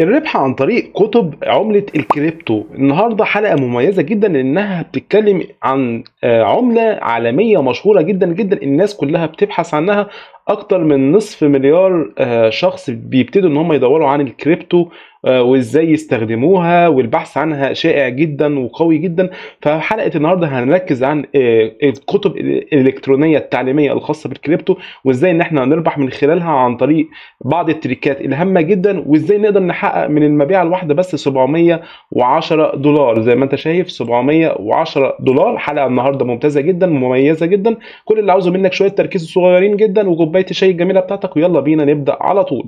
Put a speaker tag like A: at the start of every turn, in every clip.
A: الربح عن طريق كتب عملة الكريبتو النهاردة حلقة مميزة جدا لأنها بتتكلم عن آه، عملة عالمية مشهورة جدا جدا الناس كلها بتبحث عنها اكتر من نصف مليار آه، شخص بيبتدوا ان هم يدوروا عن الكريبتو آه، وازاي يستخدموها والبحث عنها شائع جدا وقوي جدا فحلقه النهارده هنركز عن آه، الكتب الالكترونيه التعليميه الخاصه بالكريبتو وازاي ان احنا نربح من خلالها عن طريق بعض التريكات الهامه جدا وازاي نقدر نحقق من المبيعه الواحده بس 710 دولار زي ما انت شايف 710 دولار حلقه النهارده ممتازه جدا مميزه جدا كل اللي عاوزه منك شويه تركيز صغيرين جدا وجب كوبايه الشاي الجميله بتاعتك ويلا بينا نبدا على طول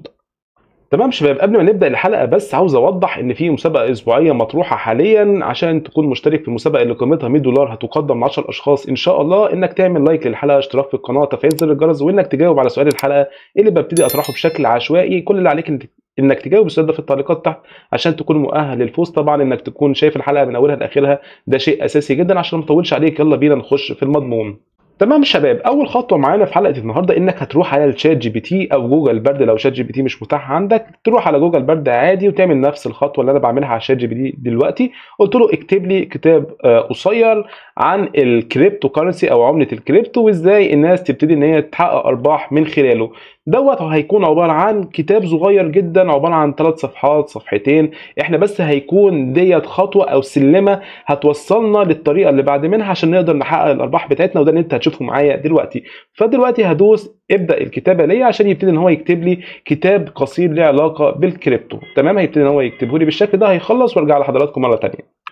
A: تمام شباب قبل ما نبدا الحلقه بس عاوز اوضح ان في مسابقه اسبوعيه مطروحه حاليا عشان تكون مشترك في المسابقه اللي قيمتها 100 دولار هتقدم 10 اشخاص ان شاء الله انك تعمل لايك للحلقه اشتراك في القناه تفعيل زر الجرس وانك تجاوب على سؤال الحلقه اللي ببتدي اطرحه بشكل عشوائي كل اللي عليك انك تجاوب السؤال ده في التعليقات تحت عشان تكون مؤهل للفوز طبعا انك تكون شايف الحلقه من اولها لاخرها ده شيء اساسي جدا عشان ما اطولش عليك يلا بينا نخش في المضمون تمام شباب اول خطوه معانا في حلقه النهارده انك هتروح على الشات جي بي تي او جوجل برد لو شات جي بي تي مش متاح عندك تروح على جوجل برد عادي وتعمل نفس الخطوه اللي انا بعملها على الشات جي بي تي دلوقتي قلت له اكتب لي كتاب آه، قصير عن الكريبتو كارنسي او عمله الكريبتو وازاي الناس تبتدي ان هي تحقق ارباح من خلاله دوت هيكون عباره عن كتاب صغير جدا عباره عن ثلاث صفحات صفحتين احنا بس هيكون ديت خطوه او سلمه هتوصلنا للطريقه اللي بعد منها عشان نقدر نحقق الارباح بتاعتنا وده اللي انت هتشوف هتشوفه معايا دلوقتي فدلوقتي هدوس ابدا الكتابه ليا عشان يبتدي ان هو يكتب لي كتاب قصير له علاقه بالكريبتو تمام هيبتدي ان هو يكتبه لي بالشكل ده هيخلص وارجع لحضراتكم مره ثانيه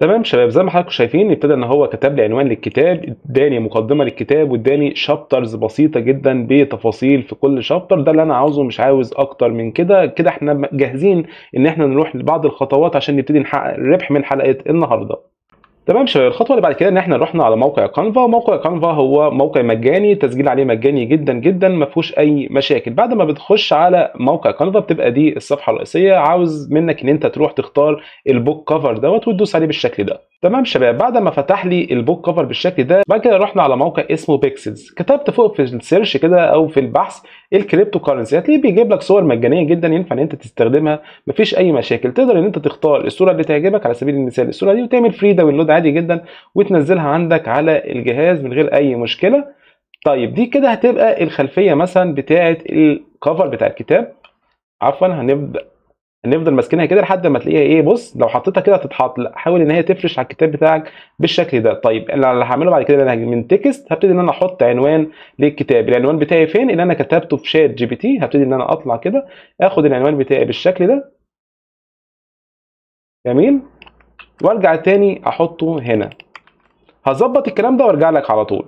A: تمام شباب زي ما حضراتكم شايفين ابتدى ان هو كتب لي عنوان للكتاب اداني مقدمه للكتاب واداني شابترز بسيطه جدا بتفاصيل في كل شابتر ده اللي انا عاوزه مش عاوز اكتر من كده كده احنا جاهزين ان احنا نروح لبعض الخطوات عشان نبتدي نحقق الربح من حلقه النهارده تمام شباب الخطوه اللي بعد كده ان احنا رحنا على موقع كانفا موقع كانفا هو موقع مجاني التسجيل عليه مجاني جدا جدا ما فيهوش اي مشاكل بعد ما بتخش على موقع كانفا بتبقى دي الصفحه الرئيسيه عاوز منك ان انت تروح تختار البوك كفر دوت وتدوس عليه بالشكل ده تمام شباب بعد ما فتح لي البوك كفر بالشكل ده بعد كده رحنا على موقع اسمه بيكسلز كتبت فوق في السيرش كده او في البحث الكريبتو كرنسي هتلاقيه بيجيب لك صور مجانيه جدا ينفع ان انت تستخدمها مفيش اي مشاكل تقدر ان انت تختار الصوره اللي تعجبك على سبيل المثال الصوره دي وتعمل فري داونلود عادي جدا وتنزلها عندك على الجهاز من غير اي مشكله طيب دي كده هتبقى الخلفيه مثلا بتاعه الكفر بتاع الكتاب عفوا هنبدا نفضل ماسكينها كده لحد ما تلاقيها ايه بص لو حطيتها كده هتتحط لا حاول ان هي تفرش على الكتاب بتاعك بالشكل ده طيب اللي هعمله بعد كده انا من تكست هبتدي ان انا احط عنوان للكتاب العنوان بتاعي فين اللي انا كتبته في شات جي بي تي هبتدي ان انا اطلع كده اخد العنوان بتاعي بالشكل ده جميل وارجع تاني احطه هنا هظبط الكلام ده وارجع لك على طول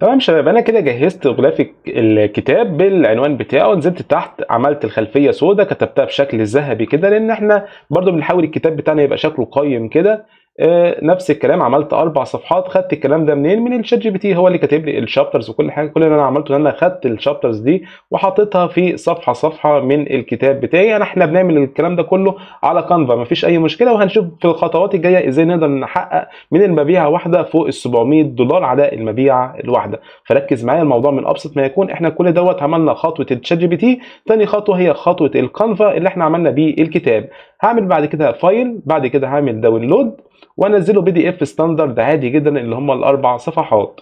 A: تمام شباب انا كده جهزت غلاف الكتاب بالعنوان بتاعه نزلت تحت عملت الخلفيه سودا كتبتها بشكل ذهبي كده لان احنا برضو بنحاول الكتاب بتاعنا يبقى شكله قيم كده آه، نفس الكلام عملت اربع صفحات خدت الكلام ده منين من الشات جي بي تي هو اللي كاتب لي الشابترز وكل حاجه كل اللي انا عملته ان انا خدت الشابترز دي وحطيتها في صفحه صفحه من الكتاب بتاعي يعني احنا بنعمل الكلام ده كله على كانفا مفيش اي مشكله وهنشوف في الخطوات الجايه ازاي نقدر نحقق من المبيعه واحده فوق ال 700 دولار على المبيعه الواحده فركز معايا الموضوع من ابسط ما يكون احنا كل دوت عملنا خطوه الشات جي بي تي ثاني خطوه هي خطوه الكانفا اللي احنا عملنا بيه الكتاب هعمل بعد كده فايل بعد كده هعمل داونلود وانزله بي دي اف ستاندرد عادي جدا اللي هم الاربع صفحات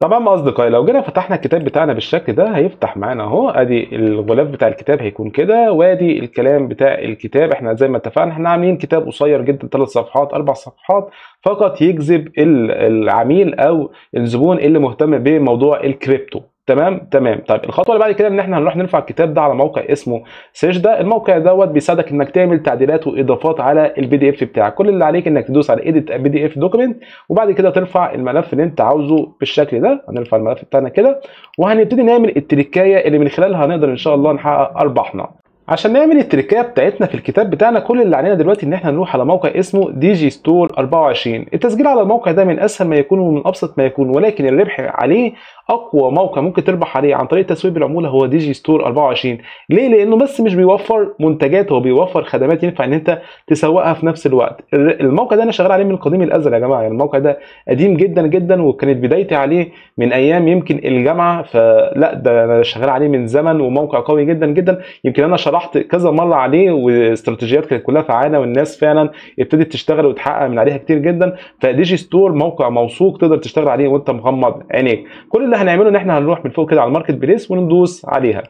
A: تمام اصدقائي لو جينا فتحنا الكتاب بتاعنا بالشكل ده هيفتح معانا اهو ادي الغلاف بتاع الكتاب هيكون كده وادي الكلام بتاع الكتاب احنا زي ما اتفقنا احنا عاملين كتاب قصير جدا ثلاث صفحات اربع صفحات فقط يجذب العميل او الزبون اللي مهتم بموضوع الكريبتو تمام تمام طيب الخطوه اللي بعد كده ان احنا هنروح نرفع الكتاب ده على موقع اسمه سيش ده الموقع دوت بيساعدك انك تعمل تعديلات واضافات على البي دي اف بتاعك كل اللي عليك انك تدوس على ايديت بي دي اف دوكيمنت وبعد كده ترفع الملف اللي انت عاوزه بالشكل ده هنرفع الملف بتاعنا كده وهنبتدي نعمل التريكايه اللي من خلالها هنقدر ان شاء الله نحقق ارباحنا عشان نعمل التركيه بتاعتنا في الكتاب بتاعنا كل اللي علينا دلوقتي ان احنا نروح على موقع اسمه دي جي ستور 24 التسجيل على الموقع ده من اسهل ما يكون ومن ابسط ما يكون ولكن الربح عليه اقوى موقع ممكن تربح عليه عن طريق تسويق بالعموله هو دي جي ستور 24 ليه لانه بس مش بيوفر منتجات هو بيوفر خدمات ينفع ان انت تسوقها في نفس الوقت الموقع ده انا شغال عليه من قديم الازل يا جماعه يعني الموقع ده قديم جدا جدا وكانت بدايتي عليه من ايام يمكن الجامعه فلا ده انا شغال عليه من زمن وموقع قوي جدا جدا يمكن انا شرحت طرحت كذا مره عليه واستراتيجيات كانت كلها فعاله والناس فعلا ابتدت تشتغل وتحقق من عليها كتير جدا فديجي ستور موقع موثوق تقدر تشتغل عليه وانت مغمض عينيك كل اللي هنعمله ان احنا هنروح من فوق كده على الماركت بليس وندوس عليها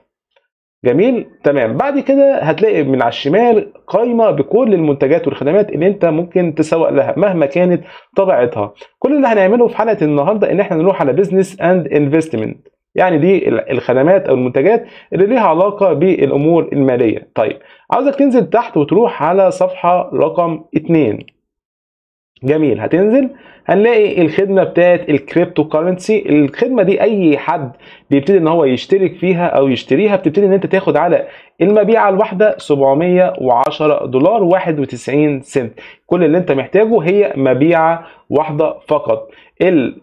A: جميل تمام بعد كده هتلاقي من على الشمال قائمه بكل المنتجات والخدمات اللي انت ممكن تسوق لها مهما كانت طبيعتها كل اللي هنعمله في حلقه النهارده ان احنا نروح على بزنس اند انفستمنت يعني دي الخدمات او المنتجات اللي ليها علاقه بالامور الماليه طيب عاوزك تنزل تحت وتروح على صفحه رقم 2 جميل هتنزل هنلاقي الخدمه بتاعت الكريبتو كارنسي الخدمه دي اي حد بيبتدي ان هو يشترك فيها او يشتريها بتبتدي ان انت تاخد على المبيعه الواحده 710 دولار 91 سنت كل اللي انت محتاجه هي مبيعه واحده فقط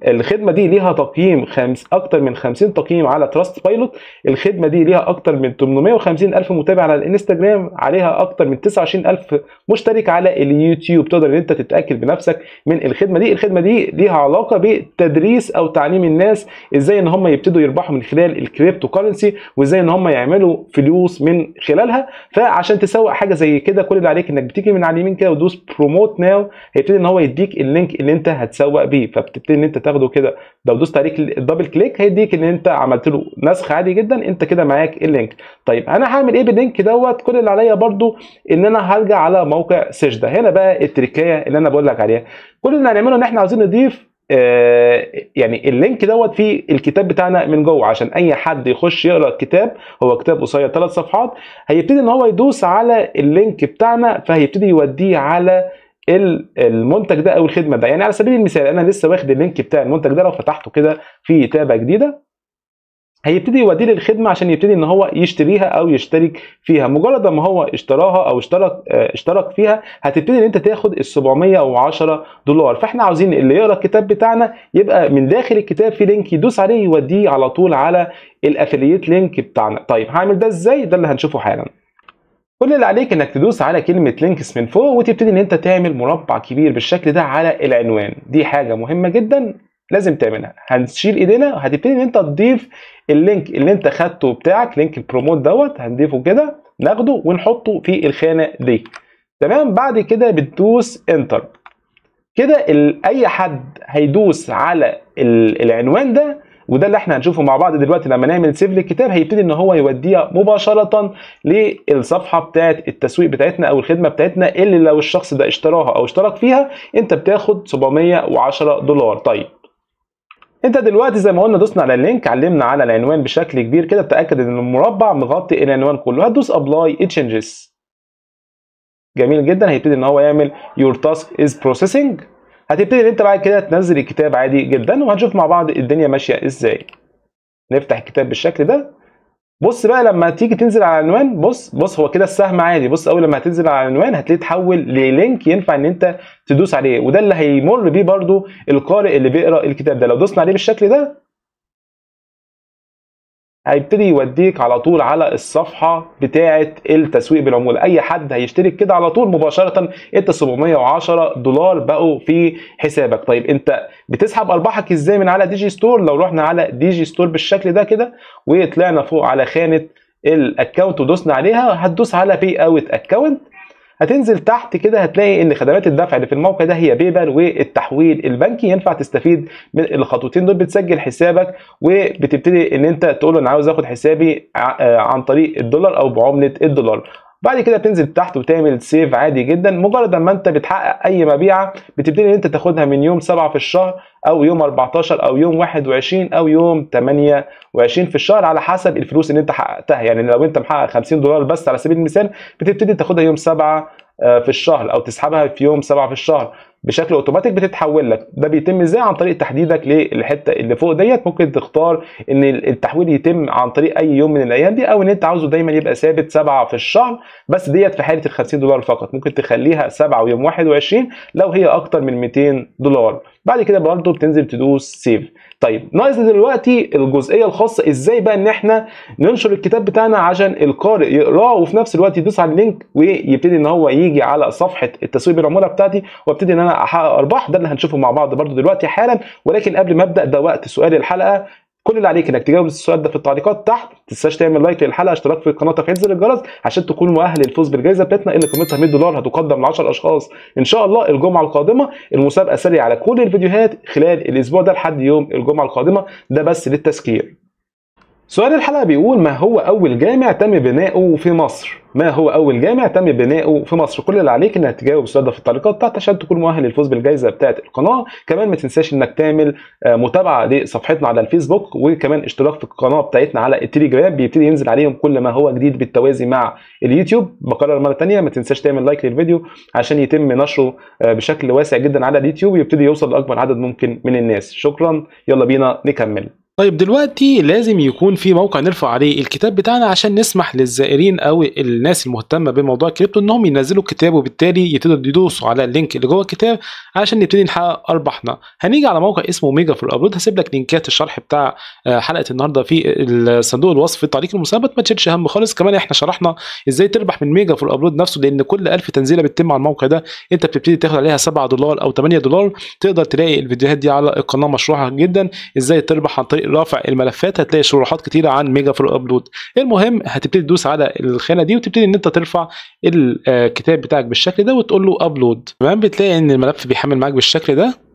A: الخدمه دي ليها تقييم خمس اكتر من 50 تقييم على تراست بايلوت الخدمه دي ليها اكتر من 850 الف متابع على الانستجرام عليها اكتر من 29 الف مشترك على اليوتيوب تقدر ان انت تتاكد بنفسك من الخدمه دي الخدمه دي ليها علاقه بتدريس او تعليم الناس ازاي ان هم يبتدوا يربحوا من خلال الكريبتو كرنسي وازاي ان هم يعملوا فلوس من خلالها فعشان تسوق حاجه زي كده كل اللي عليك انك بتيجي من على اليمين كده وتدوس بروموت ناو هيبتدي ان هو يديك اللينك اللي انت هتسوق بيه فبت تبتدي ان انت تاخده كده لو دوست عليك الدبل كليك هيديك ان انت عملت له نسخ عادي جدا انت كده معاك اللينك طيب انا هعمل ايه باللينك دوت كل اللي عليا برضو ان انا هرجع على موقع سجده هنا بقى التركية اللي انا بقول لك عليها كل اللي هنعمله ان احنا عاوزين نضيف آه يعني اللينك دوت في الكتاب بتاعنا من جوه عشان اي حد يخش يقرا الكتاب هو كتاب قصير ثلاث صفحات هيبتدي ان هو يدوس على اللينك بتاعنا فهيبتدي يوديه على المنتج ده او الخدمه ده يعني على سبيل المثال انا لسه واخد اللينك بتاع المنتج ده لو فتحته كده في تابه جديده هيبتدي يودي لي الخدمه عشان يبتدي ان هو يشتريها او يشترك فيها مجرد ما هو اشتراها او اشترك آه، اشترك فيها هتبتدي ان انت تاخد ال 710 دولار فاحنا عاوزين اللي يقرا الكتاب بتاعنا يبقى من داخل الكتاب في لينك يدوس عليه يوديه على طول على الافلييت لينك بتاعنا طيب هعمل ده ازاي ده اللي هنشوفه حالا كل اللي عليك انك تدوس على كلمه لينكس من فوق وتبتدي ان انت تعمل مربع كبير بالشكل ده على العنوان دي حاجه مهمه جدا لازم تعملها هنشيل ايدينا وهتبتدي ان انت تضيف اللينك اللي انت خدته بتاعك لينك البروموت دوت هنضيفه كده ناخده ونحطه في الخانه دي تمام بعد كده بتدوس انتر كده اي حد هيدوس على العنوان ده وده اللي احنا هنشوفه مع بعض دلوقتي لما نعمل سيف للكتاب هيبتدي ان هو يوديها مباشره للصفحه بتاعه التسويق بتاعتنا او الخدمه بتاعتنا اللي لو الشخص ده اشتراها او اشترك فيها انت بتاخد 710 دولار طيب انت دلوقتي زي ما قلنا دوسنا على اللينك علمنا على العنوان بشكل كبير كده تاكد ان المربع مغطي العنوان كله هتدوس ابلاي تشينجز جميل جدا هيبتدي ان هو يعمل يور تاسك از بروسيسنج هتبتدي ان انت بعد كده تنزل الكتاب عادي جدا وهنشوف مع بعض الدنيا ماشيه ازاي نفتح الكتاب بالشكل ده بص بقى لما تيجي تنزل على العنوان بص بص هو كده السهم عادي بص اول لما هتنزل على العنوان هتلاقيه اتحول للينك ينفع ان انت تدوس عليه وده اللي هيمر بيه برده القارئ اللي بيقرا الكتاب ده لو دوسنا عليه بالشكل ده هيبتدي يوديك على طول على الصفحه بتاعه التسويق بالعموله اي حد هيشترك كده على طول مباشره انت 710 دولار بقوا في حسابك طيب انت بتسحب ارباحك ازاي من على ديجي ستور لو رحنا على ديجي ستور بالشكل ده كده وطلعنا فوق على خانه الاكونت ودوسنا عليها هتدوس على بي اوت اكونت هتنزل تحت كده هتلاقي ان خدمات الدفع اللي في الموقع ده هي بيبال والتحويل البنكي ينفع تستفيد من الخطوتين دول بتسجل حسابك وبتبتدي ان انت تقول انا عاوز اخد حسابي آه، عن طريق الدولار او بعمله الدولار بعد كده بتنزل تحت وتعمل سيف عادي جدا مجرد ما انت بتحقق اي مبيعه بتبتدي ان انت تاخدها من يوم 7 في الشهر او يوم 14 او يوم 21 او يوم 28 في الشهر على حسب الفلوس اللي انت حققتها يعني لو انت محقق 50 دولار بس على سبيل المثال بتبتدي تاخدها يوم 7 آه، في الشهر او تسحبها في يوم 7 في الشهر بشكل اوتوماتيك بتتحول لك ده بيتم ازاي عن طريق تحديدك للحته اللي فوق ديت ممكن تختار ان التحويل يتم عن طريق اي يوم من الايام دي او ان انت عاوزه دايما يبقى ثابت 7 في الشهر بس ديت في حاله ال 50 دولار فقط ممكن تخليها 7 ويوم 21 لو هي اكتر من 200 دولار بعد كده برضه بتنزل تدوس سيف طيب ناقص دلوقتي الجزئيه الخاصه ازاي بقى ان احنا ننشر الكتاب بتاعنا عشان القارئ يقراه وفي نفس الوقت يدوس على اللينك ويبتدي ان هو يجي على صفحه التسويق بالعموله بتاعتي وابتدي ان انا احقق ارباح ده اللي هنشوفه مع بعض برضو دلوقتي حالا ولكن قبل ما ابدا ده وقت سؤال الحلقه كل اللي عليك انك تجاوب السؤال ده في التعليقات تحت ما تنساش تعمل لايك للحلقه اشتراك في القناه تفعيل زر الجرس عشان تكون مؤهل للفوز بالجائزه بتاعتنا اللي قيمتها 100 دولار هتقدم ل 10 اشخاص ان شاء الله الجمعه القادمه المسابقه ساريه على كل الفيديوهات خلال الاسبوع ده لحد يوم الجمعه القادمه ده بس للتذكير سؤال الحلقة بيقول ما هو أول جامع تم بناؤه في مصر؟ ما هو أول جامع تم بناؤه في مصر؟ كل اللي عليك إنك تجاوب السؤال ده في التعليقات بتاعت عشان تكون مؤهل للفوز بالجائزة بتاعت القناة، كمان ما تنساش إنك تعمل آه، متابعة لصفحتنا على الفيسبوك وكمان اشتراك في القناة بتاعتنا على التليجرام بيبتدي ينزل عليهم كل ما هو جديد بالتوازي مع اليوتيوب، بكرر مرة تانية ما تنساش تعمل لايك للفيديو عشان يتم نشره آه، بشكل واسع جدا على اليوتيوب ويبتدي يوصل لأكبر عدد ممكن من الناس، شكرا يلا بينا نكمل. طيب دلوقتي لازم يكون في موقع نرفع عليه الكتاب بتاعنا عشان نسمح للزائرين او الناس المهتمه بموضوع الكريبتو انهم ينزلوا الكتاب وبالتالي يبتدوا يدوسوا على اللينك اللي جوه الكتاب عشان نبتدي نحقق ارباحنا هنيجي على موقع اسمه ميجا فور ابلود هسيب لك لينكات الشرح بتاع آه، حلقه النهارده في صندوق الوصف في تعليق المسابقه ما تشيلش هم خالص كمان احنا شرحنا ازاي تربح من ميجا فور ابلود نفسه لان كل 1000 تنزيله بتتم على الموقع ده انت بتبتدي تاخد عليها 7 دولار او 8 دولار تقدر تلاقي الفيديوهات دي على القناه مشروحه جدا ازاي تربح عن طريق رافع الملفات هتلاقي شروحات كتيره عن ميجا فلو ابلود المهم هتبتدي تدوس على الخانه دي وتبتدي ان انت ترفع آه، الكتاب بتاعك بالشكل ده وتقول له ابلود تمام بتلاقي ان الملف بيحمل معاك بالشكل ده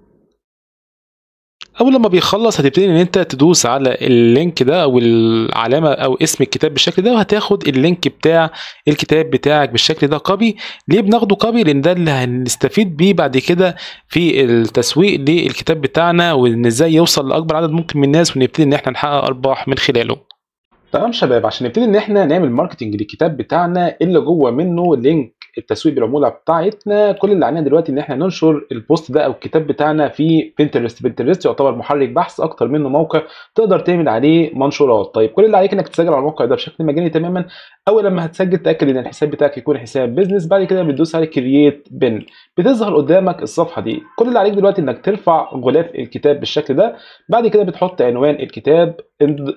A: اول لما بيخلص هتبتدي ان انت تدوس على اللينك ده او العلامه او اسم الكتاب بالشكل ده وهتاخد اللينك بتاع الكتاب بتاعك بالشكل ده كوبي ليه بناخده كوبي لان ده اللي هنستفيد بيه بعد كده في التسويق للكتاب بتاعنا وان ازاي يوصل لاكبر عدد ممكن من الناس ونبتدي ان احنا نحقق ارباح من خلاله تمام شباب عشان نبتدي ان احنا نعمل ماركتنج للكتاب بتاعنا اللي جوه منه لينك التسويق بالعموله بتاعتنا كل اللي علينا دلوقتي ان احنا ننشر البوست ده او الكتاب بتاعنا في بنترست بنترست يعتبر محرك بحث اكتر منه موقع تقدر تعمل عليه منشورات طيب كل اللي عليك انك تسجل على الموقع ده بشكل مجاني تماما اول لما هتسجل تاكد ان الحساب بتاعك يكون حساب بيزنس بعد كده بتدوس على كرييت بن بتظهر قدامك الصفحه دي كل اللي عليك دلوقتي انك ترفع غلاف الكتاب بالشكل ده بعد كده بتحط عنوان الكتاب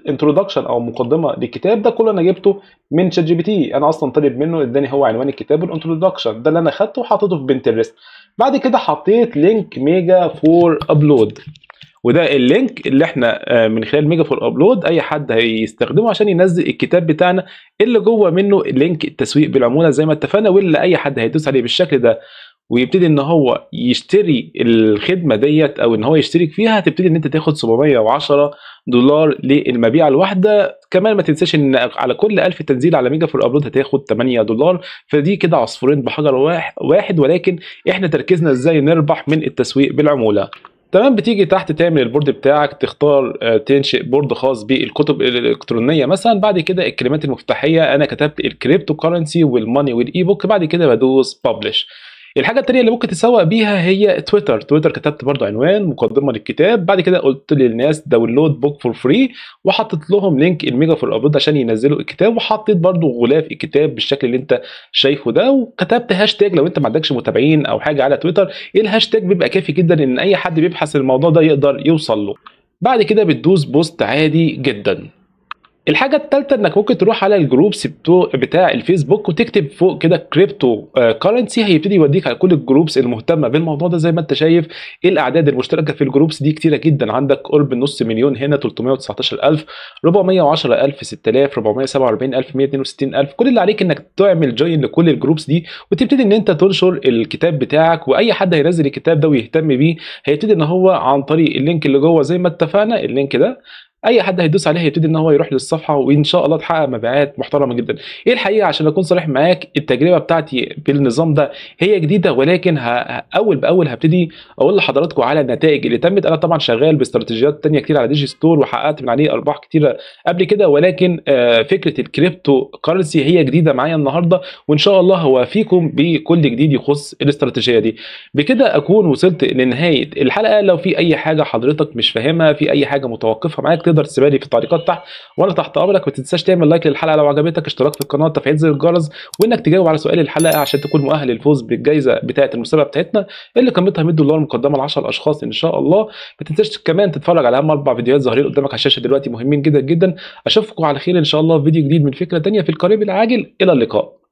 A: انترودكشن او مقدمه للكتاب ده كله انا جبته من شات جي بي تي انا اصلا طالب منه اداني هو عنوان الكتاب والانترودكشن ده اللي انا خدته وحطيته في بنترست بعد كده حطيت لينك ميجا فور ابلود وده اللينك اللي احنا آه، من خلال ميجا فور ابلود اي حد هيستخدمه عشان ينزل الكتاب بتاعنا اللي جوه منه لينك التسويق بالعموله زي ما اتفقنا واللي اي حد هيدوس عليه بالشكل ده ويبتدي ان هو يشتري الخدمه ديت او ان هو يشترك فيها هتبتدي ان انت تاخد 710 دولار للمبيعه الواحده كمان ما تنساش ان على كل 1000 تنزيل على ميجا فور ابلود هتاخد 8 دولار فدي كده عصفورين بحجر واحد ولكن احنا تركيزنا ازاي نربح من التسويق بالعموله تمام بتيجي تحت تعمل البورد بتاعك تختار آه، تنشئ بورد خاص بالكتب الالكترونيه مثلا بعد كده الكلمات المفتاحيه انا كتبت الكريبتو كرنسي والماني والاي بوك بعد كده بدوس ببلش الحاجه الثانيه اللي ممكن تسوق بيها هي تويتر تويتر كتبت برضو عنوان مقدمه للكتاب بعد كده قلت للناس داونلود بوك فور فري وحطيت لهم لينك الميجا فور الابلود عشان ينزلوا الكتاب وحطيت برضو غلاف الكتاب بالشكل اللي انت شايفه ده وكتبت هاشتاج لو انت ما عندكش متابعين او حاجه على تويتر الهاشتاج بيبقى كافي جدا ان اي حد بيبحث الموضوع ده يقدر يوصل له بعد كده بتدوس بوست عادي جدا الحاجة الثالثة انك ممكن تروح على الجروبس بتاع الفيسبوك وتكتب فوق كده كريبتو كرنسي آه، هيبتدي يوديك على كل الجروبس المهتمة بالموضوع ده زي ما انت شايف إيه الاعداد المشتركة في الجروبس دي كتيرة جدا عندك قرب نص مليون هنا 319000 410000 6000 447000 162000 كل اللي عليك انك تعمل جوين لكل الجروبس دي وتبتدي ان انت تنشر الكتاب بتاعك واي حد هينزل الكتاب ده ويهتم بيه هيبتدي ان هو عن طريق اللينك اللي جوه زي ما اتفقنا اللينك ده اي حد هيدوس عليها هيبتدي ان هو يروح للصفحه وان شاء الله تحقق مبيعات محترمه جدا ايه الحقيقه عشان اكون صريح معاك التجربه بتاعتي بالنظام ده هي جديده ولكن اول باول هبتدي اقول لحضراتكم على النتائج اللي تمت انا طبعا شغال باستراتيجيات تانية كتير على ديجي ستور وحققت من عليه ارباح كتيره قبل كده ولكن آه، فكره الكريبتو كارنسي هي جديده معايا النهارده وان شاء الله هوافيكم بكل جديد يخص الاستراتيجيه دي بكده اكون وصلت لنهايه الحلقه لو في اي حاجه حضرتك مش فاهمها في اي حاجه متوقفه معاك تقدر تسيبها في التعليقات تحت وانا تحت امرك ما تنساش تعمل لايك للحلقه لو عجبتك اشتراك في القناه تفعيل زر الجرس وانك تجاوب على سؤال الحلقه عشان تكون مؤهل للفوز بالجائزه بتاعه المسابقه بتاعتنا اللي قيمتها 100 دولار مقدمه ل 10 اشخاص ان شاء الله ما تنساش كمان تتفرج على اهم اربع فيديوهات ظاهرين قدامك على الشاشه دلوقتي مهمين جدا جدا اشوفكم على خير ان شاء الله في فيديو جديد من فكره ثانيه في القريب العاجل الى اللقاء